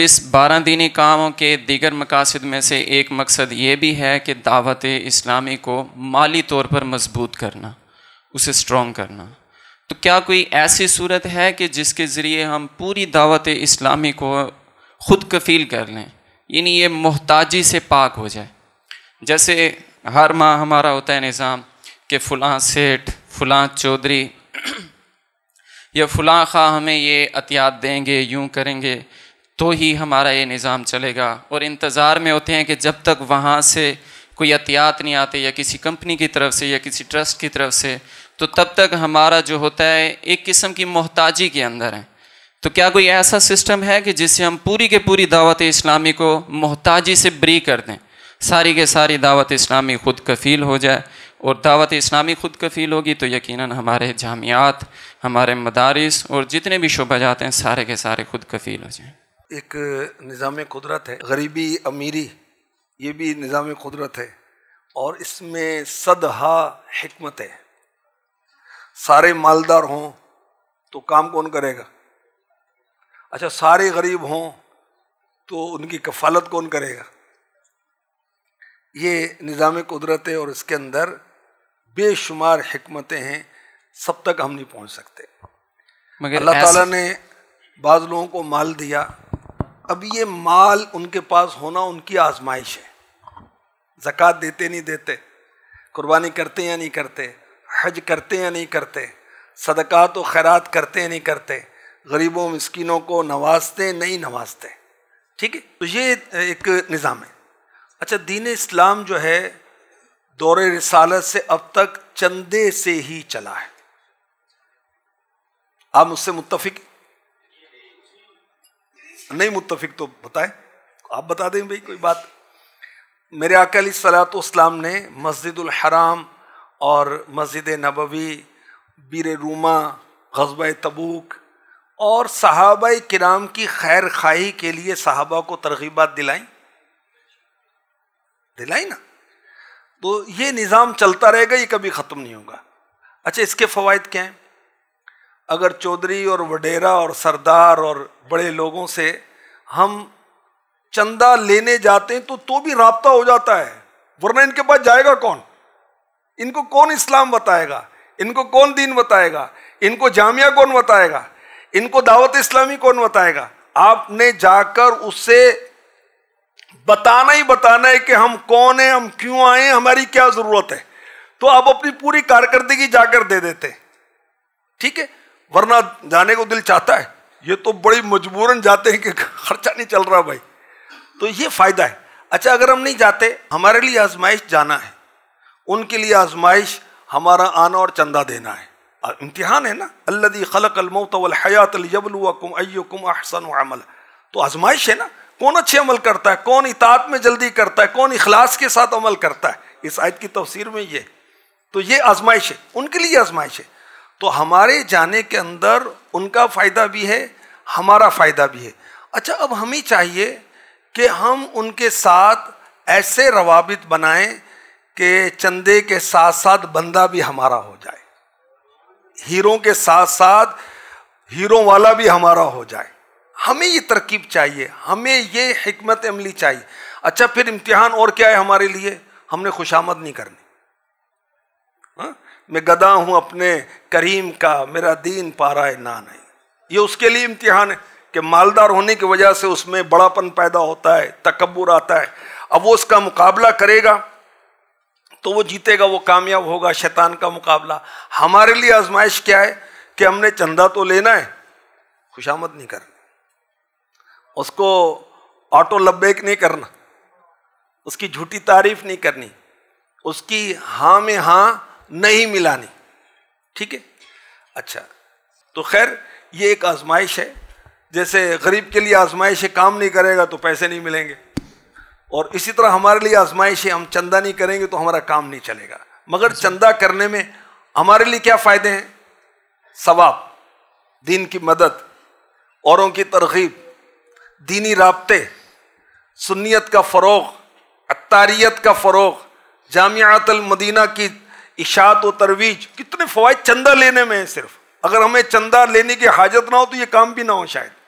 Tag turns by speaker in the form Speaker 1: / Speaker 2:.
Speaker 1: इस बारह दीनी कामों के दीगर मकासद में से एक मकसद ये भी है कि दावत इस्लामी को माली तौर पर मजबूत करना उसे स्ट्रॉन्ग करना तो क्या कोई ऐसी सूरत है कि जिसके ज़रिए हम पूरी दावत इस्लामी को ख़ुद कफ़ील कर लें यानी ये मोहताजी से पाक हो जाए जैसे हर माह हमारा होता है निज़ाम कि फ़लाँ सेठ फ़लाँ चौधरी या फ़लाँ खा हमें ये अतियात देंगे यूँ करेंगे तो ही हमारा ये निज़ाम चलेगा और इंतज़ार में होते हैं कि जब तक वहाँ से कोई एहतियात नहीं आते या किसी कंपनी की तरफ से या किसी ट्रस्ट की तरफ से तो तब तक हमारा जो होता है एक किस्म की मोहताजी के अंदर है तो क्या कोई ऐसा सिस्टम है कि जिससे हम पूरी के पूरी दावत इस्लामी को मोहताजी से ब्री कर दें सारी के सारी दावत इस्लामी खुद कफ़ील हो जाए और दावत इस्लामी खुद कफ़ील होगी तो यकीनन हमारे जामियात हमारे मदारस और जितने भी शुबा जाते हैं सारे के सारे खुद कफ़ील हो जाएँ
Speaker 2: एक निज़ाम कुदरत है गरीबी अमीरी ये भी निज़ाम कुदरत है और इसमें सदहा हमत है सारे मालदार हों तो काम कौन करेगा अच्छा सारे गरीब हों तो उनकी कफालत कौन करेगा ये निज़ाम कुदरत है और इसके अंदर बेशुमार हमतें हैं सब तक हम नहीं पहुंच सकते
Speaker 1: मगर अल्लाह ताला ने
Speaker 2: बाज़ लोगों को माल दिया अब ये माल उनके पास होना उनकी आजमाइश है ज़क़़त देते नहीं देते कुर्बानी करते या नहीं करते हज करते या नहीं करते सदक़ात व खैरात करते या नहीं करते गरीबों मस्किनों को नवाजते नहीं नवाजते ठीक है तो ये एक निज़ाम है अच्छा दीन इस्लाम जो है दौर रिसालत से अब तक चंदे से ही चला है आप मुझसे मुतफ़ नहीं मुतफिक तो बताए आप बता दें भाई कोई बात मेरे अकल सलातम ने मस्जिद हराम और मस्जिद नबवी बीर रूमा गजब तबूक और सहाब कराम की खैर खाही के लिए साहबा को तरगीबात दिलाई दिलाई ना तो ये निज़ाम चलता रहेगा ये कभी ख़त्म नहीं होगा अच्छा इसके फ़वाद क्या हैं अगर चौधरी और वडेरा और सरदार और बड़े लोगों से हम चंदा लेने जाते हैं तो तो भी रबता हो जाता है वरना इनके पास जाएगा कौन इनको कौन इस्लाम बताएगा इनको कौन दीन बताएगा इनको जामिया कौन बताएगा इनको दावत इस्लामी कौन बताएगा आपने जाकर उससे बताना ही बताना है कि हम कौन है हम क्यों आए हमारी क्या ज़रूरत है तो आप अपनी पूरी कारकर्दगी जाकर दे देते ठीक है वरना जाने को दिल चाहता है ये तो बड़ी मजबूरन जाते हैं कि खर्चा नहीं चल रहा भाई तो ये फायदा है अच्छा अगर हम नहीं जाते हमारे लिए आजमाइश जाना है उनके लिए आजमाइश हमारा आना और चंदा देना है इम्तिहान है ना अल्लदी खलक अलमौत वलहयातबलकुम अयुकुम अहसन अमल तो आजमाइश है ना कौन अच्छे अमल करता है कौन इतात में जल्दी करता है कौन इखलास के साथ अमल करता है इस आयत की तफसीर में ये तो ये आजमाइश है उनके लिए आजमाइश है तो हमारे जाने के अंदर उनका फ़ायदा भी है हमारा फ़ायदा भी है अच्छा अब हमें चाहिए कि हम उनके साथ ऐसे रवाबित बनाएं कि चंदे के साथ साथ बंदा भी हमारा हो जाए हीरो के साथ साथ हीरो वाला भी हमारा हो जाए हमें ये तरकीब चाहिए हमें ये हमत अमली चाहिए अच्छा फिर इम्तिहान और क्या है हमारे लिए हमने खुशामद नहीं करनी हा? मैं गदा हूँ अपने करीम का मेरा दीन पारा है ना नहीं ये उसके लिए इम्तिहान है कि मालदार होने की वजह से उसमें बड़ापन पैदा होता है तकबर आता है अब वो उसका मुकाबला करेगा तो वो जीतेगा वो कामयाब होगा शैतान का मुकाबला हमारे लिए आजमाइश क्या है कि हमने चंदा तो लेना है खुशामद नहीं करनी उसको ऑटो लब्बेक नहीं करना उसकी झूठी तारीफ नहीं करनी उसकी हाँ में हाँ नहीं मिलानी ठीक है अच्छा तो खैर ये एक आजमाइश है जैसे गरीब के लिए आजमाइश है काम नहीं करेगा तो पैसे नहीं मिलेंगे और इसी तरह हमारे लिए आजमाइश है हम चंदा नहीं करेंगे तो हमारा काम नहीं चलेगा मगर अच्छा। चंदा करने में हमारे लिए क्या फ़ायदे हैं सवाब दीन की मदद औरों की तरगीब दीनी रबते सुन्नीत का फ़रोग अतारीत का फ़रोग मदीना की इशात तो व तरवीज कितने फवायद चंदा लेने में है सिर्फ अगर हमें चंदा लेने की हाजत ना हो तो ये काम भी ना हो शायद